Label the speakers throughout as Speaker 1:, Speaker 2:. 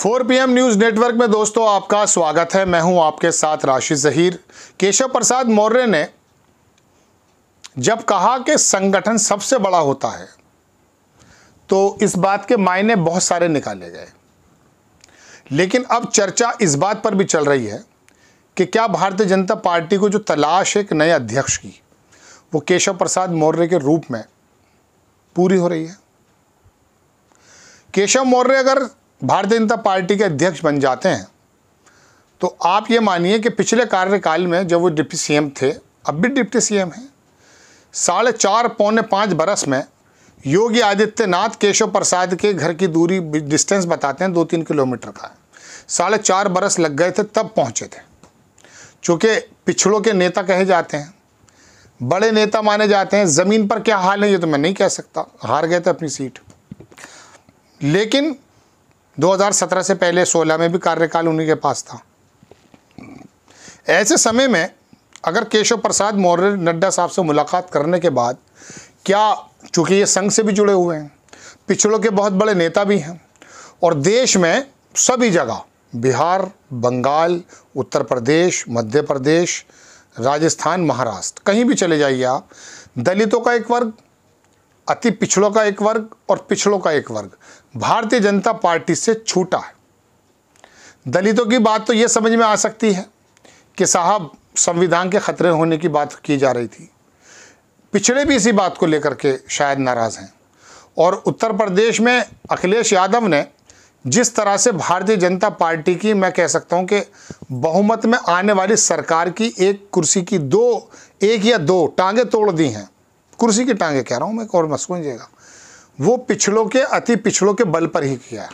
Speaker 1: four P M news network में दोस्तों आपका स्वागत है मैं हूं आपके साथ राशि जहीर केशव प्रसाद मौर्य ने जब कहा कि संगठन सबसे बड़ा होता है तो इस बात के मायने बहुत सारे निकाले गए लेकिन अब चर्चा इस बात पर भी चल रही है कि क्या भारतीय जनता पार्टी को जो तलाश है एक नए अध्यक्ष की वो केशव प्रसाद मौर्य के रूप में पूरी हो रही है केशव मौर्य अगर भारतीय जनता पार्टी के अध्यक्ष बन जाते हैं तो आप ये मानिए कि पिछले कार्यकाल में जब वो डिप्टी सीएम थे अब भी डिप्टी सीएम हैं साढ़े चार पौने पाँच बरस में योगी आदित्यनाथ केशव प्रसाद के घर की दूरी डिस्टेंस बताते हैं दो तीन किलोमीटर का साढ़े चार बरस लग गए थे तब पहुँचे थे चूँकि पिछड़ों के नेता कहे जाते हैं बड़े नेता माने जाते हैं ज़मीन पर क्या हाल है ये तो मैं नहीं कह सकता हार गए थे अपनी सीट लेकिन 2017 से पहले 16 में भी कार्यकाल उन्हीं के पास था ऐसे समय में अगर केशव प्रसाद मौर्य नड्डा साहब से मुलाकात करने के बाद क्या चूँकि ये संघ से भी जुड़े हुए हैं पिछड़ों के बहुत बड़े नेता भी हैं और देश में सभी जगह बिहार बंगाल उत्तर प्रदेश मध्य प्रदेश राजस्थान महाराष्ट्र कहीं भी चले जाइए आप दलितों का एक वर्ग अति पिछड़ों का एक वर्ग और पिछड़ों का एक वर्ग भारतीय जनता पार्टी से छूटा है दलितों की बात तो ये समझ में आ सकती है कि साहब संविधान के खतरे होने की बात की जा रही थी पिछड़े भी इसी बात को लेकर के शायद नाराज़ हैं और उत्तर प्रदेश में अखिलेश यादव ने जिस तरह से भारतीय जनता पार्टी की मैं कह सकता हूं कि बहुमत में आने वाली सरकार की एक कुर्सी की दो एक या दो टांगे तोड़ दी हैं कुर्सी की टांगे कह रहा हूँ मैं और मत वो पिछड़ों के अति पिछड़ों के बल पर ही किया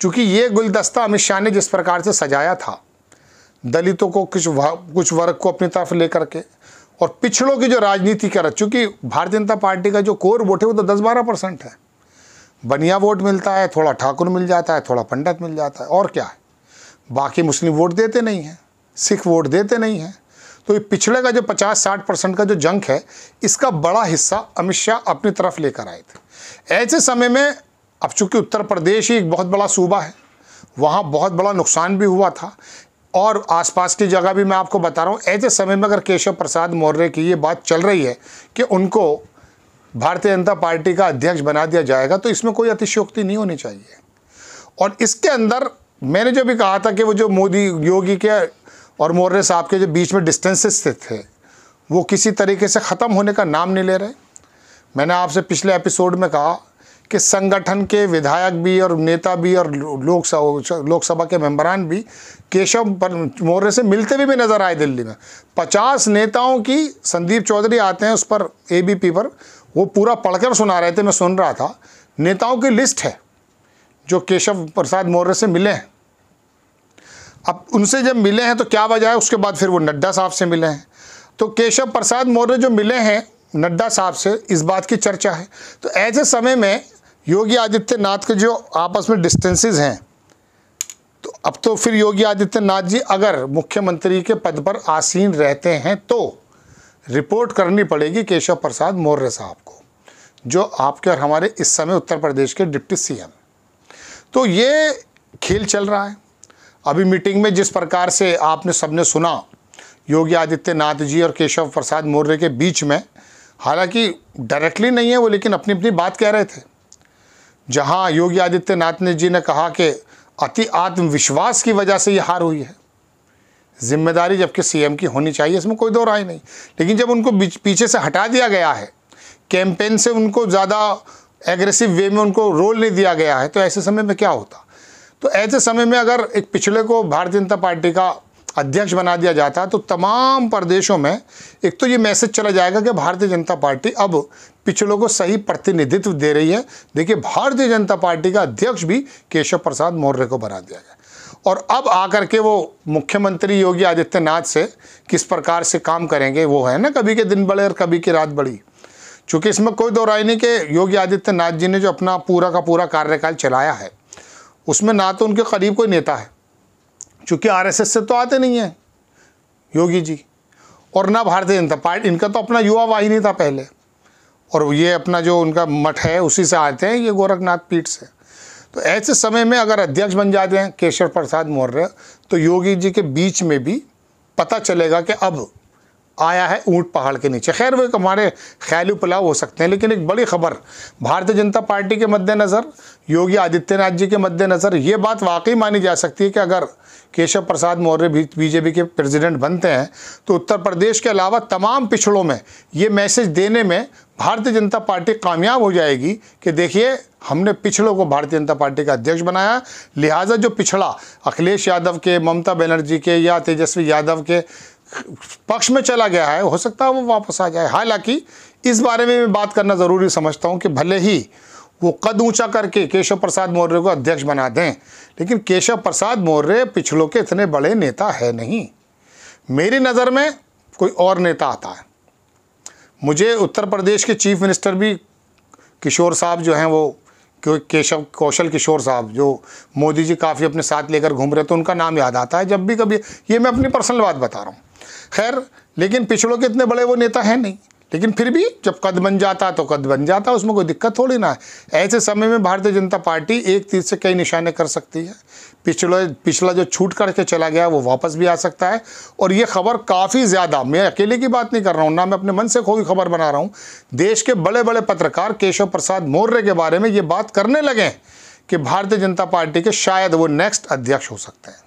Speaker 1: चूँकि ये गुलदस्ता अमित शाह ने जिस प्रकार से सजाया था दलितों को कुछ कुछ वर्ग को अपनी तरफ लेकर के और पिछड़ों की जो राजनीति कर चूँकि भारतीय जनता पार्टी का जो कोर वोट है वो तो दस बारह परसेंट है बनिया वोट मिलता है थोड़ा ठाकुर मिल जाता है थोड़ा पंडित मिल जाता है और क्या है बाकी मुस्लिम वोट देते नहीं हैं सिख वोट देते नहीं हैं तो ये पिछले का जो 50-60 परसेंट का जो जंक है इसका बड़ा हिस्सा अमित शाह अपनी तरफ लेकर आए थे ऐसे समय में अब चूंकि उत्तर प्रदेश ही एक बहुत बड़ा सूबा है वहाँ बहुत बड़ा नुकसान भी हुआ था और आसपास की जगह भी मैं आपको बता रहा हूँ ऐसे समय में अगर केशव प्रसाद मौर्य की ये बात चल रही है कि उनको भारतीय जनता पार्टी का अध्यक्ष बना दिया जाएगा तो इसमें कोई अतिशयोक्ति नहीं होनी चाहिए और इसके अंदर मैंने जो भी कहा था कि वो जो मोदी योगी के और साहब आपके जो बीच में डिस्टेंसेस थे वो किसी तरीके से ख़त्म होने का नाम नहीं ले रहे मैंने आपसे पिछले एपिसोड में कहा कि संगठन के विधायक भी और नेता भी और लोकसभा लोकसभा के मेम्बरान भी केशव मौर्य से मिलते भी, भी नज़र आए दिल्ली में पचास नेताओं की संदीप चौधरी आते हैं उस पर एबीपी पर वो पूरा पढ़कर सुना रहे थे मैं सुन रहा था नेताओं की लिस्ट है जो केशव प्रसाद मौर्य से मिले हैं अब उनसे जब मिले हैं तो क्या वजह है उसके बाद फिर वो नड्डा साहब से मिले हैं तो केशव प्रसाद मौर्य जो मिले हैं नड्डा साहब से इस बात की चर्चा है तो ऐसे समय में योगी आदित्यनाथ के जो आपस में डिस्टेंसेस हैं तो अब तो फिर योगी आदित्यनाथ जी अगर मुख्यमंत्री के पद पर आसीन रहते हैं तो रिपोर्ट करनी पड़ेगी केशव प्रसाद मौर्य साहब को जो आपके और हमारे इस समय उत्तर प्रदेश के डिप्टी सीएम तो ये खेल चल रहा है अभी मीटिंग में जिस प्रकार से आपने सबने सुना योगी आदित्यनाथ जी और केशव प्रसाद मौर्य के बीच में हालांकि डायरेक्टली नहीं है वो लेकिन अपनी अपनी बात कह रहे थे जहां योगी आदित्यनाथ ने जी ने कहा कि अति आत्मविश्वास की वजह से ये हार हुई है जिम्मेदारी जबकि सीएम की होनी चाहिए इसमें कोई दो राय नहीं लेकिन जब उनको पीछे से हटा दिया गया है कैंपेन से उनको ज़्यादा एग्रेसिव वे में उनको रोल नहीं दिया गया है तो ऐसे समय में क्या होता तो ऐसे समय में अगर एक पिछले को भारतीय जनता पार्टी का अध्यक्ष बना दिया जाता तो तमाम प्रदेशों में एक तो ये मैसेज चला जाएगा कि भारतीय जनता पार्टी अब पिछड़ों को सही प्रतिनिधित्व दे रही है देखिए भारतीय जनता पार्टी का अध्यक्ष भी केशव प्रसाद मौर्य को बना दिया गया और अब आकर के वो मुख्यमंत्री योगी आदित्यनाथ से किस प्रकार से काम करेंगे वो है ना कभी के दिन बड़े और कभी की रात बड़ी चूँकि इसमें कोई दो राय नहीं कि योगी आदित्यनाथ जी ने जो अपना पूरा का पूरा कार्यकाल चलाया है उसमें ना तो उनके करीब कोई नेता है चूँकि एस से तो आते नहीं हैं योगी जी और ना भारतीय जनता पार्टी इनका तो अपना युवा वाहिनी था पहले और ये अपना जो उनका मठ है उसी से आते हैं ये गोरखनाथ पीठ से तो ऐसे समय में अगर अध्यक्ष बन जाते हैं केशव प्रसाद मौर्य तो योगी जी के बीच में भी पता चलेगा कि अब आया है ऊंट पहाड़ के नीचे खैर वो एक हमारे ख्याली पुलाव हो सकते हैं लेकिन एक बड़ी खबर भारतीय जनता पार्टी के मद्देनज़र योगी आदित्यनाथ जी के मद्देनज़र ये बात वाकई मानी जा सकती है कि अगर केशव प्रसाद मौर्य भी बीजेपी के प्रेसिडेंट बनते हैं तो उत्तर प्रदेश के अलावा तमाम पिछड़ों में ये मैसेज देने में भारतीय जनता पार्टी कामयाब हो जाएगी कि देखिए हमने पिछड़ों को भारतीय जनता पार्टी का अध्यक्ष बनाया लिहाजा जो पिछड़ा अखिलेश यादव के ममता बनर्जी के या तेजस्वी यादव के पक्ष में चला गया है हो सकता है वो वापस आ जाए हालांकि इस बारे में मैं बात करना ज़रूरी समझता हूँ कि भले ही वो कद ऊंचा करके केशव प्रसाद मौर्य को अध्यक्ष बना दें लेकिन केशव प्रसाद मौर्य पिछलों के इतने बड़े नेता है नहीं मेरी नज़र में कोई और नेता आता है मुझे उत्तर प्रदेश के चीफ मिनिस्टर भी किशोर साहब जो हैं वो केशव कौशल किशोर साहब जो मोदी जी काफ़ी अपने साथ लेकर घूम रहे थे तो उनका नाम याद आता है जब भी कभी ये मैं अपनी पर्सनल बात बता रहा हूँ खैर लेकिन पिछड़ों के इतने बड़े वो नेता हैं नहीं लेकिन फिर भी जब कद बन जाता तो कद बन जाता उसमें कोई दिक्कत थोड़ी ना है ऐसे समय में भारतीय जनता पार्टी एक तीर से कई निशाने कर सकती है पिछले पिछला जो छूट करके चला गया वो वापस भी आ सकता है और ये खबर काफ़ी ज़्यादा मैं अकेले की बात नहीं कर रहा हूँ ना मैं अपने मन से खो खबर बना रहा हूँ देश के बड़े बड़े पत्रकार केशव प्रसाद मौर्य के बारे में ये बात करने लगे कि भारतीय जनता पार्टी के शायद वो नेक्स्ट अध्यक्ष हो सकते हैं